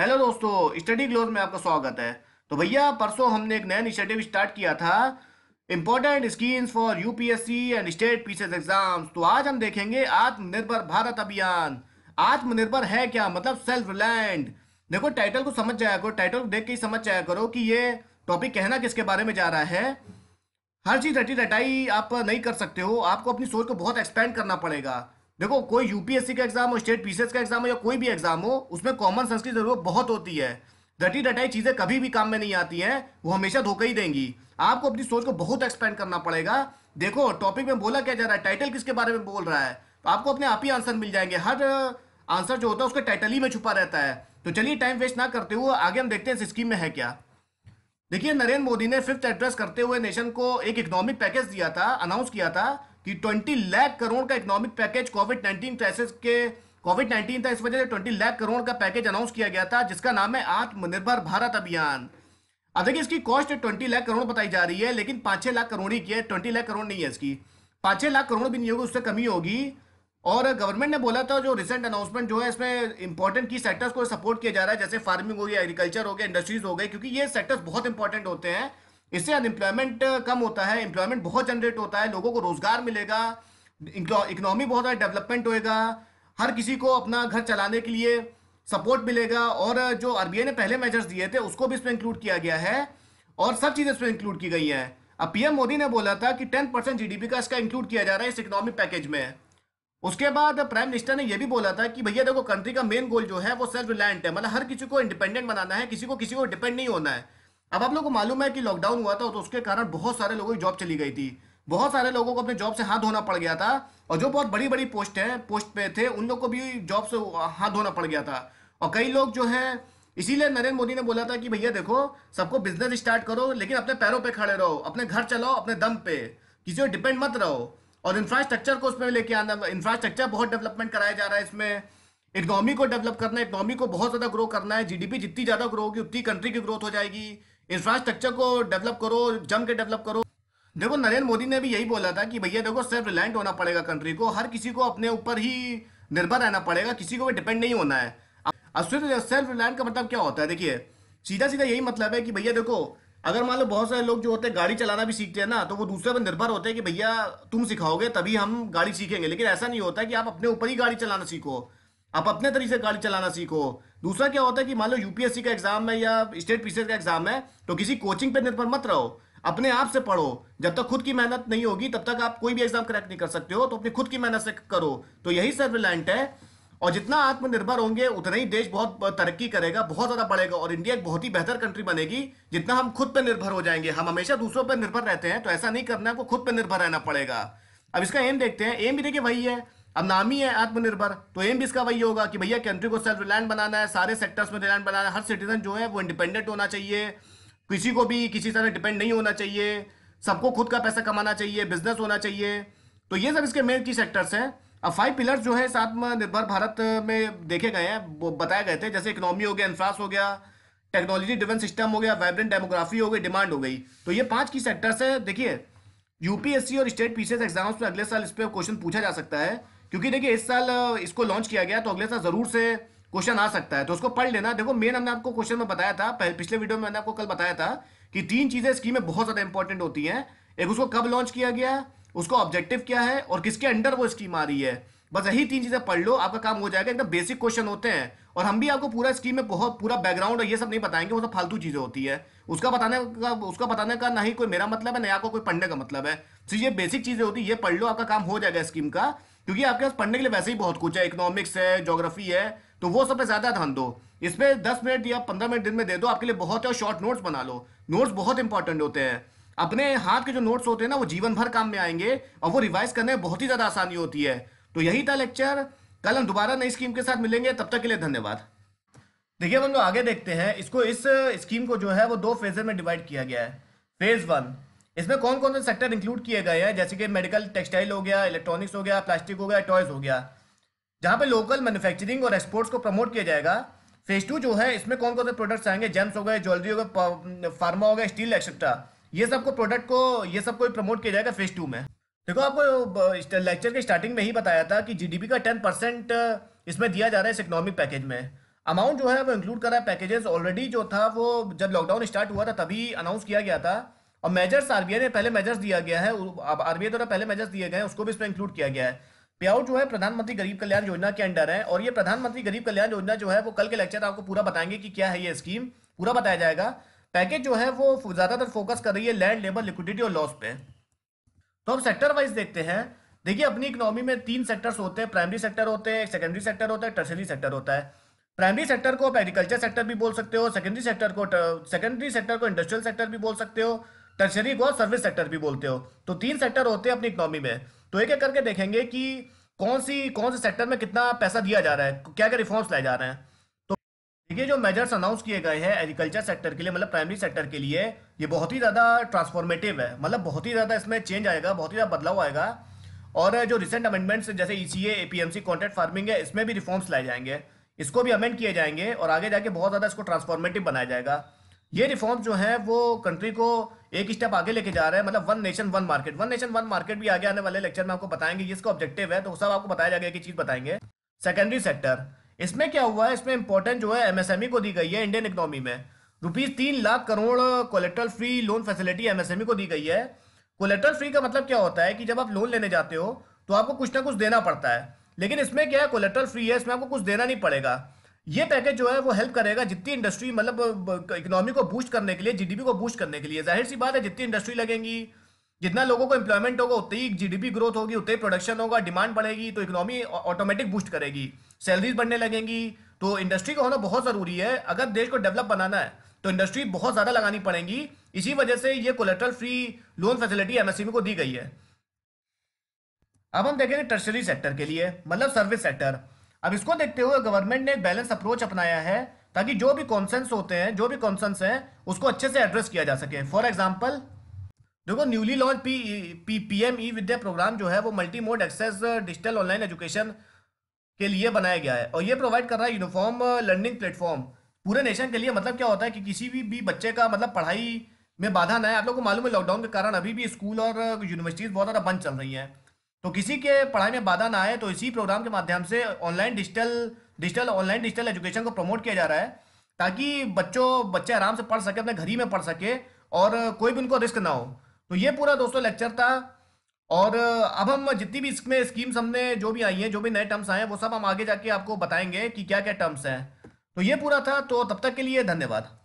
hello दोस्तों study glows में आपका स्वागत है तो भैया परसों हमने एक नया इनिशिएटिव स्टार्ट किया था important schemes for UPSC and state PCS exams तो आज हम देखेंगे आत्मनिर्भर भारत अभियान आत्मनिर्भर है क्या मतलब सेल्फ रिलायंट देखो टाइटल को समझ जाया करो टाइटल को देख के ही समझ जाया करो कि ये टॉपिक कहना किसके बारे में जा रहा है हर चीज़ रटी रटाई आप नहीं कर सकते हो आपको अपनी सोच को बहुत एक्सपेंड करना पड़ेगा देखो कोई यूपीएससी का एग्जाम हो स्टेट पीसीएस का एग्जाम हो या कोई भी एग्जाम हो उसमें कॉमन सेंस की जरूरत बहुत होती है रटी रटाई चीजें कभी भी काम में नहीं आती हैं वो हमेशा धोखा ही देंगी आपको अपनी सोच को बहुत एक्सपेंड करना पड़ेगा देखो टॉपिक में बोला क्या जा रहा है टाइटल किसके बारे में बोल रहा है तो आपको अपने आप ही आंसर मिल जाएंगे हर आंसर जो होता है उसके टाइटल ही में छुपा रहता है तो चलिए टाइम वेस्ट ना करते हुए आगे हम देखते हैं इस स्कीम में है क्या देखिए नरेंद्र मोदी ने फिफ्थ एड्रेस करते हुए नेशन को एक इकोनॉमिक पैकेज दिया था अनाउंस किया था कि 20 लाख करोड़ का इकोनॉमिक पैकेज कोविड 19 क्राइसिस के कोविड 19 था इस वजह से 20 लाख करोड़ का पैकेज अनाउंस किया गया था जिसका नाम है आत्मनिर्भर भारत अभियान अब देखिए इसकी कॉस्ट ट्वेंटी लाख करोड़ बताई जा रही है लेकिन पांच छह लाख करोड़ ही की है ट्वेंटी लाख करोड़ नहीं है इसकी पांच छह लाख करोड़ भी नहीं होगी उससे कमी होगी और गवर्नमेंट ने बोला था जो रिसेंट अनाउंसमेंट जो है इसमें इंपॉर्टेंट की सेक्टर्स को सपोर्ट किया जा रहा है जैसे फार्मिंग हो गई एग्रीकल्चर हो गया इंडस्ट्रीज हो गए क्योंकि ये सेक्टर्स बहुत इंपॉर्टेंट होते हैं इससे अनएम्प्लॉयमेंट uh, कम होता है एम्प्लॉयमेंट बहुत जनरेट होता है लोगों को रोजगार मिलेगा इकोनॉमी बहुत ज़्यादा डेवलपमेंट होएगा हर किसी को अपना घर चलाने के लिए सपोर्ट मिलेगा और uh, जो आर ने पहले मेजर्स दिए थे उसको भी इसमें इंक्लूड किया गया है और सब चीज़ें इसमें इंक्लूड की गई हैं अब पीएम मोदी ने बोला था कि टेन परसेंट जी का इसका इंक्लूड किया जा रहा है इस इकोनॉमिक पैकेज में उसके बाद प्राइम मिनिस्टर ने यह भी बोला था कि भैया देखो कंट्री का मेन गोल जो है वो सेल्फ रिलायंट है मतलब हर किसी को इंडिपेंडेंट बनाना है किसी को किसी को डिपेंड नहीं होना है अब आप लोगों को मालूम है कि लॉकडाउन हुआ था तो उसके कारण बहुत सारे लोगों की जॉब चली गई थी बहुत सारे लोगों को अपने जॉब से हाथ धोना पड़ गया था और जो बहुत बड़ी बड़ी पोस्ट है पोस्ट पे थे उन लोग को भी जॉब से हाथ धोना पड़ गया था और कई लोग जो है इसीलिए नरेंद्र मोदी ने बोला था कि भैया देखो सबको बिजनेस स्टार्ट करो लेकिन अपने पैरों पे खड़े रहो अपने घर चलाओ अपने दम पे किसी पर डिपेंड मत रहो और इंफ्रास्ट्रक्चर को उसमें लेके आना इंफ्रास्ट्रक्चर बहुत डेवलपमेंट कराया जा रहा है इसमें इकोनॉमी को डेवलप करना है इकोनॉमी को बहुत ज़्यादा ग्रो करना है जीडीपी जितनी ज़्यादा ग्रो होगी उतनी कंट्री की ग्रोथ हो जाएगी इंफ्रास्ट्रक्चर को डेवलप करो जम के डेवलप करो देखो नरेंद्र मोदी ने भी यही बोला था कि भैया देखो सेल्फ रिलायंट होना पड़ेगा कंट्री को हर किसी को अपने ऊपर ही निर्भर रहना पड़ेगा किसी को भी डिपेंड नहीं होना है अब सिर्फ सेल्फ रिलायंट का मतलब क्या होता है देखिए सीधा सीधा यही मतलब है कि भैया देखो अगर मान लो बहुत सारे लोग जो होते हैं गाड़ी चलाना भी सीखते हैं ना तो वो दूसरे पर निर्भर होते हैं कि भैया तुम सिखाओगे तभी हम गाड़ी सीखेंगे लेकिन ऐसा नहीं होता कि आप अपने ऊपर ही गाड़ी चलाना सीखो आप अपने तरीके से गाड़ी चलाना सीखो दूसरा क्या होता है कि मान लो यूपीएससी का एग्जाम है या स्टेट पीसीएस का एग्जाम है तो किसी कोचिंग पर निर्भर मत रहो अपने आप से पढ़ो जब तक खुद की मेहनत नहीं होगी तब तक आप कोई भी एग्जाम क्रैक नहीं कर सकते हो तो अपनी खुद की मेहनत से करो तो यही सर रिलायंट है और जितना आत्मनिर्भर होंगे उतना ही देश बहुत तरक्की करेगा बहुत ज्यादा बढ़ेगा और इंडिया एक बहुत ही बेहतर कंट्री बनेगी जितना हम खुद पर निर्भर हो जाएंगे हम हमेशा दूसरों पर निर्भर रहते हैं तो ऐसा नहीं करना आपको खुद पर निर्भर रहना पड़ेगा अब इसका एम देखते हैं एम भी देखिए वही है अब नाम ही है आत्मनिर्भर तो एम भी इसका वही होगा कि भैया कंट्री को सेल्फ रिलायंट बनाना है सारे सेक्टर्स में रिलायंट बनाना है हर सिटीजन जो है वो इंडिपेंडेंट होना चाहिए किसी को भी किसी तरह डिपेंड नहीं होना चाहिए सबको खुद का पैसा कमाना चाहिए बिजनेस होना चाहिए तो ये सब इसके मेन की सेक्टर्स हैं अब फाइव पिलर्स जो है आत्मनिर्भर भारत में देखे गए हैं बताए गए थे जैसे इकोनॉमी हो गया इंफ्रास हो गया टेक्नोलॉजी डिफेंस सिस्टम हो गया वाइब्रेंट डेमोग्राफी हो गई डिमांड हो गई तो ये पांच की सेक्टर्स है देखिए यूपीएससी और स्टेट पीसीएस एग्जाम्स में अगले साल इस पर क्वेश्चन पूछा जा सकता है क्योंकि देखिए इस साल इसको लॉन्च किया गया तो अगले साल ज़रूर से क्वेश्चन आ सकता है तो उसको पढ़ लेना देखो मेन हमने आपको क्वेश्चन में बताया था पहले पिछले वीडियो में मैंने आपको कल बताया था कि तीन चीज़ें स्कीम में बहुत ज़्यादा इंपॉर्टेंट होती हैं एक उसको कब लॉन्च किया गया उसका ऑब्जेक्टिव क्या है और किसके अंडर वो स्कीम आ रही है बस यही तीन चीज़ें पढ़ लो आपका काम हो जाएगा एकदम बेसिक क्वेश्चन होते हैं और हम भी आपको पूरा स्कीम में बहुत पूरा बैकग्राउंड और ये सब नहीं बताएंगे वो सब फालतू चीज़ें होती है उसका बताने का उसका बताने का ना ही कोई मेरा मतलब है ना आपको कोई पढ़ने का मतलब है तो ये बेसिक चीज़ें होती है ये पढ़ लो आपका काम हो जाएगा स्कीम का क्योंकि आपके पास पढ़ने के लिए वैसे ही बहुत कुछ है इकोनॉमिक्स है जोग्राफी है तो वो सब पे ज़्यादा ध्यान दो इस पर दस मिनट या पंद्रह मिनट दिन में दे दो आपके लिए बहुत है और शॉर्ट नोट्स बना लो नोट्स बहुत इंपॉर्टेंट होते हैं अपने हाथ के जो नोट्स होते हैं ना वो जीवन भर काम में आएंगे और वो रिवाइज करने में बहुत ही ज़्यादा आसानी होती है तो यही था लेक्चर कल हम दोबारा नई स्कीम के साथ मिलेंगे तब तक के लिए धन्यवाद देखिए लोग आगे देखते हैं इसको इस स्कीम को जो है वो दो फेजे में डिवाइड किया गया है फेज वन इसमें कौन कौन से सेक्टर इंक्लूड किए गए हैं जैसे कि मेडिकल टेक्सटाइल हो गया इलेक्ट्रॉनिक्स हो गया प्लास्टिक हो गया टॉयज हो गया जहाँ पे लोकल मैन्युफैक्चरिंग और एक्सपोर्ट्स को प्रमोट किया जाएगा फेज टू जो है इसमें कौन कौन से प्रोडक्ट्स आएंगे जेम्स हो गए ज्वेलरी हो गए फार्मा हो गया स्टील एक्सेट्रा ये सबको प्रोडक्ट को ये सबको प्रमोट किया जाएगा फेज टू में देखो आपको लेक्चर के स्टार्टिंग में ही बताया था कि जी का टेन परसेंट इसमें दिया जा रहा है इस इकोनॉमिक पैकेज में अमाउंट जो है वो इंक्लूड करा है पैकेजेस ऑलरेडी जो था वो जब लॉकडाउन स्टार्ट हुआ था तभी अनाउंस किया गया था और मेजर्स आरबीआई ने पहले मेजर्स दिया गया है आरबीआई द्वारा पहले मेजर्स दिए गए उसको भी इसमें इंक्लूड किया गया है पे आउट जो है प्रधानमंत्री गरीब कल्याण योजना के अंडर है और ये प्रधानमंत्री गरीब कल्याण योजना जो है वो कल के लेक्चर आपको पूरा बताएंगे कि क्या है ये स्कीम पूरा बताया जाएगा पैकेज जो है वो ज्यादातर फोकस कर रही है लैंड लेबर लिक्विडिटी और लॉस पे तो हम सेक्टर वाइज देखते हैं देखिए अपनी इकोनॉमी में तीन सेक्टर्स होते हैं प्राइमरी सेक्टर होते हैं सेकेंडरी सेक्टर होता है टर्सरी सेक्टर होता है प्राइमरी सेक्टर को आप एग्रीकल्चर सेक्टर भी बोल सकते हो सेकेंडरी सेक्टर को सेकेंडरी सेक्टर को इंडस्ट्रियल सेक्टर भी बोल सकते हो टर्शरी को सर्विस सेक्टर भी बोलते हो तो तीन सेक्टर होते हैं अपनी इकोनॉमी में तो एक एक करके देखेंगे कि कौन सी कौन से सेक्टर में कितना पैसा दिया जा रहा है क्या क्या रिफॉर्म्स लाए जा रहे हैं तो ये जो मेजर्स अनाउंस किए गए हैं एग्रीकल्चर सेक्टर के लिए मतलब प्राइमरी सेक्टर के लिए ये बहुत ही ज़्यादा ट्रांसफॉर्मेटिव है मतलब बहुत ही ज़्यादा इसमें चेंज आएगा बहुत ही ज़्यादा बदलाव आएगा और जो रिसेंट अमेंडमेंट्स जैसे E C APMC contract farming है इसमें भी रिफॉर्म्स लाए जाएंगे इसको भी अमेंड किए जाएंगे और आगे जाके बहुत ज़्यादा इसको ट्रांसफॉर्मेटिव बनाया जाएगा ये रिफॉर्म जो है वो कंट्री को एक स्टेप आगे लेके जा रहा है मतलब one nation one market one nation one market भी आगे आने वाले लेक्चर में आपको बताएंगे इसका ऑब्जेक्टिव है तो सब आपको बताया जाएगा कि चीज बताएंगे सेकेंडरी सेक्टर इसमें क्या हुआ है इसमें इंपॉर्टेंट जो है एमएसएमई e को दी गई है इंडियन इकोनॉमी में रुपीज तीन lakh crore collateral free loan facility MSME को दी गई है कोलेट्रल फ्री का मतलब क्या होता है कि जब आप लोन लेने जाते हो तो आपको कुछ ना कुछ देना पड़ता है लेकिन इसमें क्या है कोलेट्रल फ्री है इसमें आपको कुछ देना नहीं पड़ेगा ये पैकेज जो है वो हेल्प करेगा जितनी इंडस्ट्री मतलब इकोनॉमी को बूस्ट करने के लिए जीडीपी को बूस्ट करने के लिए जाहिर सी बात है जितनी इंडस्ट्री लगेंगी जितना लोगों को एम्प्लॉयमेंट होगा उतनी जीडीपी ग्रोथ होगी उतनी प्रोडक्शन होगा डिमांड बढ़ेगी तो इकोनॉमी ऑटोमेटिक बूस्ट करेगी सैलरीज बढ़ने लगेंगी तो इंडस्ट्री का होना बहुत ज़रूरी है अगर देश को डेवलप बनाना है तो इंडस्ट्री बहुत ज़्यादा लगानी पड़ेगी इसी वजह से ये collateral free loan facility MSME को दी गई है अब हम देखेंगे टर्सरी सेक्टर के लिए मतलब सर्विस सेक्टर अब इसको देखते हुए गवर्नमेंट ने एक बैलेंस अप्रोच अपनाया है ताकि जो भी कॉन्सेंस होते हैं जो भी कॉन्सेंस हैं उसको अच्छे से एड्रेस किया जा सके फॉर एग्जाम्पल देखो newly launch P P P M E Vidya programme जो है वो multi mode access digital online education के लिए बनाया गया है और ये प्रोवाइड कर रहा है यूनिफॉर्म लर्निंग प्लेटफॉर्म पूरे नेशन के लिए मतलब क्या होता है कि किसी भी, भी बच्चे का मतलब पढ़ाई में बाधा ना है आप लोग को मालूम है लॉकडाउन के कारण अभी भी स्कूल और यूनिवर्सिटीज़ uh, बहुत ज़्यादा बंद चल रही हैं तो किसी के पढ़ाई में बाधा ना आए तो इसी प्रोग्राम के माध्यम से online digital digital online digital education को प्रमोट किया जा रहा है ताकि बच्चों बच्चे आराम से पढ़ सके अपने घर ही में पढ़ सके और कोई भी उनको रिस्क ना हो तो ये पूरा दोस्तों लेक्चर था और अब हम जितनी भी इसमें स्कीम्स हमने जो भी आई हैं जो भी नए टर्म्स आए हैं वो सब हम आगे जाके आपको बताएंगे कि क्या क्या टर्म्स हैं तो ये पूरा था तो तब तक के लिए धन्यवाद